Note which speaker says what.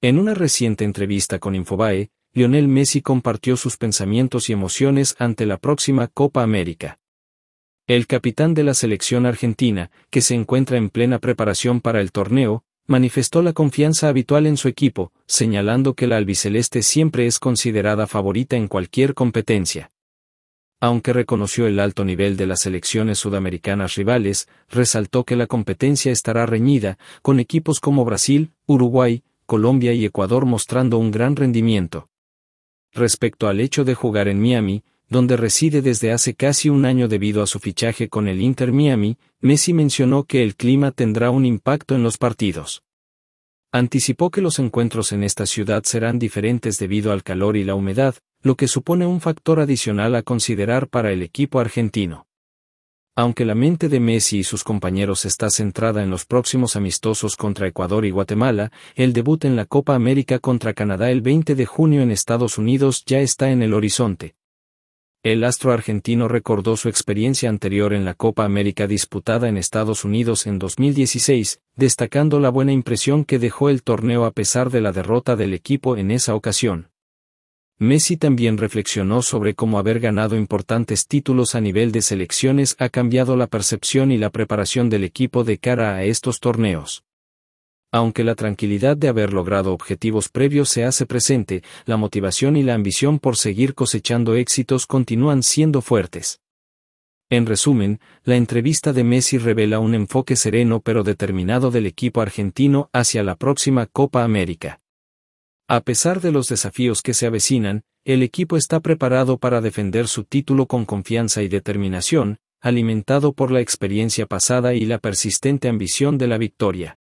Speaker 1: En una reciente entrevista con Infobae, Lionel Messi compartió sus pensamientos y emociones ante la próxima Copa América. El capitán de la selección argentina, que se encuentra en plena preparación para el torneo, manifestó la confianza habitual en su equipo, señalando que la albiceleste siempre es considerada favorita en cualquier competencia. Aunque reconoció el alto nivel de las selecciones sudamericanas rivales, resaltó que la competencia estará reñida, con equipos como Brasil, Uruguay, Colombia y Ecuador mostrando un gran rendimiento. Respecto al hecho de jugar en Miami, donde reside desde hace casi un año debido a su fichaje con el Inter Miami, Messi mencionó que el clima tendrá un impacto en los partidos. Anticipó que los encuentros en esta ciudad serán diferentes debido al calor y la humedad, lo que supone un factor adicional a considerar para el equipo argentino. Aunque la mente de Messi y sus compañeros está centrada en los próximos amistosos contra Ecuador y Guatemala, el debut en la Copa América contra Canadá el 20 de junio en Estados Unidos ya está en el horizonte. El astro argentino recordó su experiencia anterior en la Copa América disputada en Estados Unidos en 2016, destacando la buena impresión que dejó el torneo a pesar de la derrota del equipo en esa ocasión. Messi también reflexionó sobre cómo haber ganado importantes títulos a nivel de selecciones ha cambiado la percepción y la preparación del equipo de cara a estos torneos. Aunque la tranquilidad de haber logrado objetivos previos se hace presente, la motivación y la ambición por seguir cosechando éxitos continúan siendo fuertes. En resumen, la entrevista de Messi revela un enfoque sereno pero determinado del equipo argentino hacia la próxima Copa América. A pesar de los desafíos que se avecinan, el equipo está preparado para defender su título con confianza y determinación, alimentado por la experiencia pasada y la persistente ambición de la victoria.